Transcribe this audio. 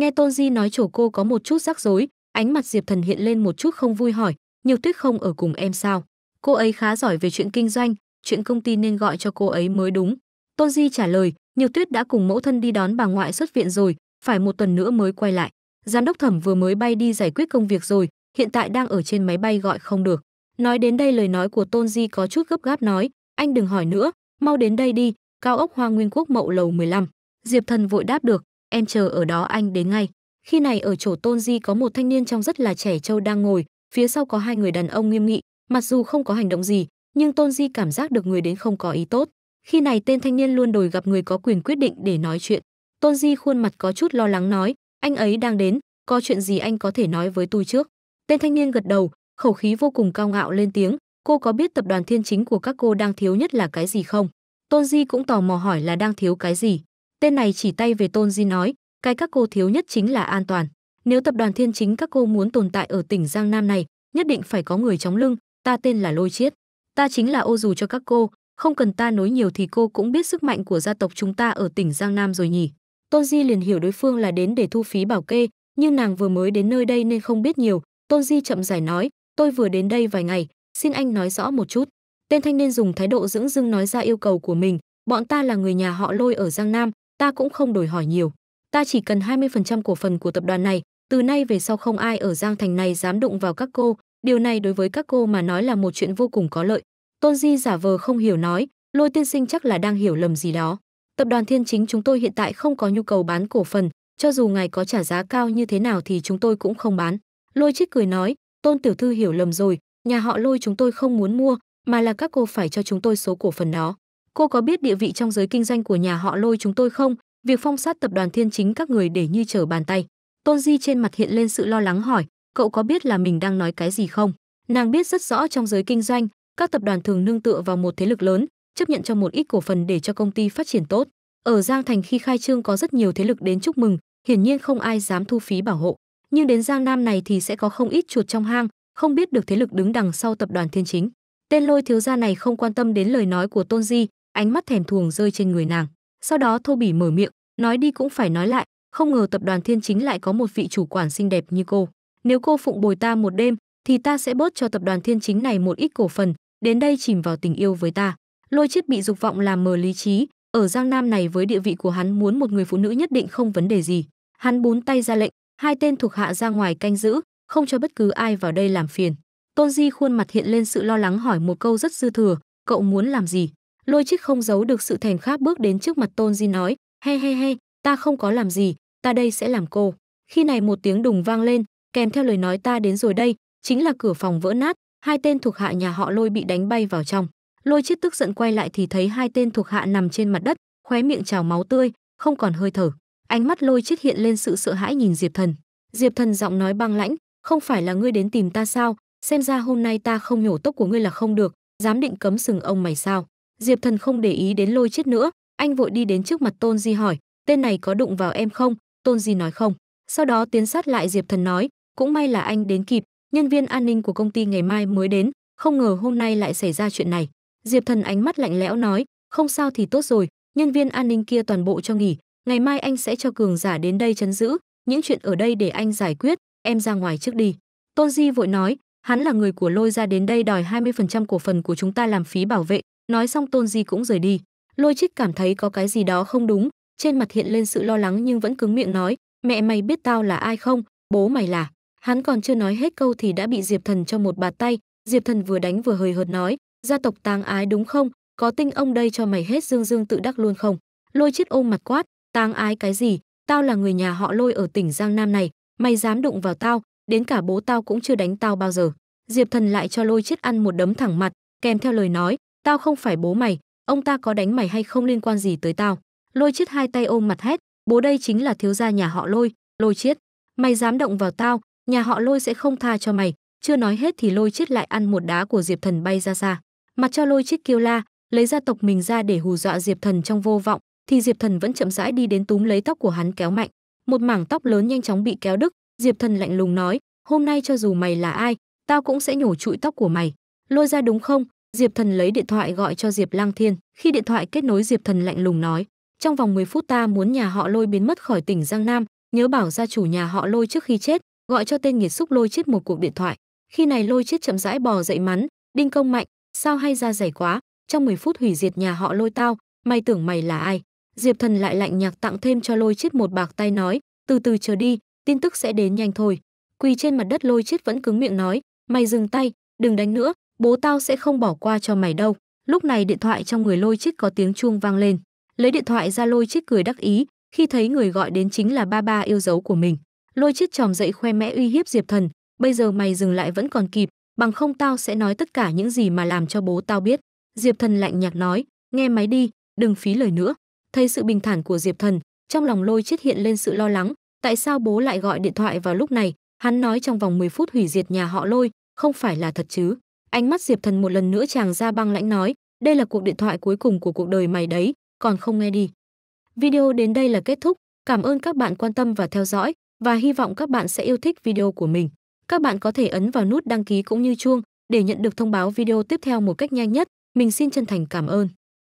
Nghe Tôn Di nói chỗ cô có một chút rắc rối, ánh mặt Diệp Thần hiện lên một chút không vui hỏi, nhiều tuyết không ở cùng em sao? Cô ấy khá giỏi về chuyện kinh doanh, chuyện công ty nên gọi cho cô ấy mới đúng. Tôn Di trả lời, nhiều tuyết đã cùng mẫu thân đi đón bà ngoại xuất viện rồi, phải một tuần nữa mới quay lại. Giám đốc thẩm vừa mới bay đi giải quyết công việc rồi, hiện tại đang ở trên máy bay gọi không được. Nói đến đây lời nói của Tôn Di có chút gấp gáp nói, anh đừng hỏi nữa, mau đến đây đi, cao ốc Hoa Nguyên Quốc Mậu Lầu 15. Diệp Thần vội đáp được, em chờ ở đó anh đến ngay. Khi này ở chỗ Tôn Di có một thanh niên trông rất là trẻ trâu đang ngồi, phía sau có hai người đàn ông nghiêm nghị, mặc dù không có hành động gì, nhưng Tôn Di cảm giác được người đến không có ý tốt. Khi này tên thanh niên luôn đòi gặp người có quyền quyết định để nói chuyện. Tôn Di khuôn mặt có chút lo lắng nói, anh ấy đang đến, có chuyện gì anh có thể nói với tôi trước. Tên thanh niên gật đầu, khẩu khí vô cùng cao ngạo lên tiếng, cô có biết tập đoàn thiên chính của các cô đang thiếu nhất là cái gì không? Tôn Di cũng tò mò hỏi là đang thiếu cái gì. Tên này chỉ tay về Tôn Di nói, cái các cô thiếu nhất chính là an toàn. Nếu tập đoàn Thiên Chính các cô muốn tồn tại ở tỉnh Giang Nam này, nhất định phải có người chống lưng, ta tên là Lôi Chiết. Ta chính là ô dù cho các cô, không cần ta nói nhiều thì cô cũng biết sức mạnh của gia tộc chúng ta ở tỉnh Giang Nam rồi nhỉ. Tôn Di liền hiểu đối phương là đến để thu phí bảo kê, nhưng nàng vừa mới đến nơi đây nên không biết nhiều. Tôn Di chậm giải nói, tôi vừa đến đây vài ngày, xin anh nói rõ một chút. Tên thanh niên dùng thái độ dưỡng dưng nói ra yêu cầu của mình, bọn ta là người nhà họ lôi ở Giang Nam, ta cũng không đòi hỏi nhiều. Ta chỉ cần 20% cổ phần của tập đoàn này, từ nay về sau không ai ở Giang Thành này dám đụng vào các cô, điều này đối với các cô mà nói là một chuyện vô cùng có lợi. Tôn Di giả vờ không hiểu nói, Lôi tiên sinh chắc là đang hiểu lầm gì đó. Tập đoàn Thiên Chính chúng tôi hiện tại không có nhu cầu bán cổ phần, cho dù ngài có trả giá cao như thế nào thì chúng tôi cũng không bán. Lôi Trích cười nói, Tôn tiểu thư hiểu lầm rồi, nhà họ Lôi chúng tôi không muốn mua, mà là các cô phải cho chúng tôi số cổ phần đó cô có biết địa vị trong giới kinh doanh của nhà họ lôi chúng tôi không việc phong sát tập đoàn thiên chính các người để như trở bàn tay tôn di trên mặt hiện lên sự lo lắng hỏi cậu có biết là mình đang nói cái gì không nàng biết rất rõ trong giới kinh doanh các tập đoàn thường nương tựa vào một thế lực lớn chấp nhận cho một ít cổ phần để cho công ty phát triển tốt ở giang thành khi khai trương có rất nhiều thế lực đến chúc mừng hiển nhiên không ai dám thu phí bảo hộ nhưng đến giang nam này thì sẽ có không ít chuột trong hang không biết được thế lực đứng đằng sau tập đoàn thiên chính tên lôi thiếu gia này không quan tâm đến lời nói của tôn di ánh mắt thèm thuồng rơi trên người nàng sau đó thô bỉ mở miệng nói đi cũng phải nói lại không ngờ tập đoàn thiên chính lại có một vị chủ quản xinh đẹp như cô nếu cô phụng bồi ta một đêm thì ta sẽ bớt cho tập đoàn thiên chính này một ít cổ phần đến đây chìm vào tình yêu với ta lôi chiết bị dục vọng làm mờ lý trí ở giang nam này với địa vị của hắn muốn một người phụ nữ nhất định không vấn đề gì hắn bún tay ra lệnh hai tên thuộc hạ ra ngoài canh giữ không cho bất cứ ai vào đây làm phiền tôn di khuôn mặt hiện lên sự lo lắng hỏi một câu rất dư thừa cậu muốn làm gì Lôi Trích không giấu được sự thèm khát bước đến trước mặt Tôn Di nói, he he he, ta không có làm gì, ta đây sẽ làm cô. Khi này một tiếng đùng vang lên, kèm theo lời nói ta đến rồi đây, chính là cửa phòng vỡ nát, hai tên thuộc hạ nhà họ Lôi bị đánh bay vào trong. Lôi Trích tức giận quay lại thì thấy hai tên thuộc hạ nằm trên mặt đất, khóe miệng trào máu tươi, không còn hơi thở. Ánh mắt Lôi Trích hiện lên sự sợ hãi nhìn Diệp Thần. Diệp Thần giọng nói băng lãnh, "Không phải là ngươi đến tìm ta sao? Xem ra hôm nay ta không nhổ tốc của ngươi là không được, dám định cấm sừng ông mày sao?" Diệp Thần không để ý đến lôi chết nữa, anh vội đi đến trước mặt Tôn Di hỏi, tên này có đụng vào em không? Tôn Di nói không. Sau đó tiến sát lại Diệp Thần nói, cũng may là anh đến kịp, nhân viên an ninh của công ty ngày mai mới đến, không ngờ hôm nay lại xảy ra chuyện này. Diệp Thần ánh mắt lạnh lẽo nói, không sao thì tốt rồi, nhân viên an ninh kia toàn bộ cho nghỉ, ngày mai anh sẽ cho cường giả đến đây chấn giữ, những chuyện ở đây để anh giải quyết, em ra ngoài trước đi. Tôn Di vội nói, hắn là người của lôi ra đến đây đòi 20% cổ phần của chúng ta làm phí bảo vệ, Nói xong Tôn Di cũng rời đi. Lôi Trích cảm thấy có cái gì đó không đúng, trên mặt hiện lên sự lo lắng nhưng vẫn cứng miệng nói, "Mẹ mày biết tao là ai không? Bố mày là?" Hắn còn chưa nói hết câu thì đã bị Diệp Thần cho một bạt tay, Diệp Thần vừa đánh vừa hời hợt nói, "Gia tộc Tang Ái đúng không? Có tinh ông đây cho mày hết dương dương tự đắc luôn không?" Lôi Trích ôm mặt quát, "Tang Ái cái gì? Tao là người nhà họ Lôi ở tỉnh Giang Nam này, mày dám đụng vào tao, đến cả bố tao cũng chưa đánh tao bao giờ." Diệp Thần lại cho Lôi Chết ăn một đấm thẳng mặt, kèm theo lời nói, tao không phải bố mày ông ta có đánh mày hay không liên quan gì tới tao lôi chết hai tay ôm mặt hét bố đây chính là thiếu gia nhà họ lôi lôi chết mày dám động vào tao nhà họ lôi sẽ không tha cho mày chưa nói hết thì lôi chết lại ăn một đá của diệp thần bay ra xa mặt cho lôi chết kêu la lấy gia tộc mình ra để hù dọa diệp thần trong vô vọng thì diệp thần vẫn chậm rãi đi đến túm lấy tóc của hắn kéo mạnh một mảng tóc lớn nhanh chóng bị kéo đứt diệp thần lạnh lùng nói hôm nay cho dù mày là ai tao cũng sẽ nhổ trụi tóc của mày lôi ra đúng không Diệp Thần lấy điện thoại gọi cho Diệp Lang Thiên, khi điện thoại kết nối Diệp Thần lạnh lùng nói, trong vòng 10 phút ta muốn nhà họ Lôi biến mất khỏi tỉnh Giang Nam, nhớ bảo gia chủ nhà họ Lôi trước khi chết, gọi cho tên nghiệt xúc Lôi chết một cuộc điện thoại. Khi này Lôi chết chậm rãi bò dậy mắn, đinh công mạnh, sao hay ra dày quá, trong 10 phút hủy diệt nhà họ Lôi tao, mày tưởng mày là ai? Diệp Thần lại lạnh nhạc tặng thêm cho Lôi chết một bạc tay nói, từ từ chờ đi, tin tức sẽ đến nhanh thôi. Quỳ trên mặt đất Lôi chết vẫn cứng miệng nói, mày dừng tay, đừng đánh nữa, bố tao sẽ không bỏ qua cho mày đâu. Lúc này điện thoại trong người lôi chích có tiếng chuông vang lên. Lấy điện thoại ra lôi chích cười đắc ý, khi thấy người gọi đến chính là ba ba yêu dấu của mình. Lôi chích tròm dậy khoe mẽ uy hiếp Diệp Thần, bây giờ mày dừng lại vẫn còn kịp, bằng không tao sẽ nói tất cả những gì mà làm cho bố tao biết. Diệp Thần lạnh nhạt nói, nghe máy đi, đừng phí lời nữa. Thấy sự bình thản của Diệp Thần, trong lòng lôi chết hiện lên sự lo lắng, tại sao bố lại gọi điện thoại vào lúc này, hắn nói trong vòng 10 phút hủy diệt nhà họ lôi, không phải là thật chứ. Ánh mắt Diệp Thần một lần nữa chàng ra băng lãnh nói, đây là cuộc điện thoại cuối cùng của cuộc đời mày đấy, còn không nghe đi. Video đến đây là kết thúc, cảm ơn các bạn quan tâm và theo dõi và hy vọng các bạn sẽ yêu thích video của mình. Các bạn có thể ấn vào nút đăng ký cũng như chuông để nhận được thông báo video tiếp theo một cách nhanh nhất. Mình xin chân thành cảm ơn.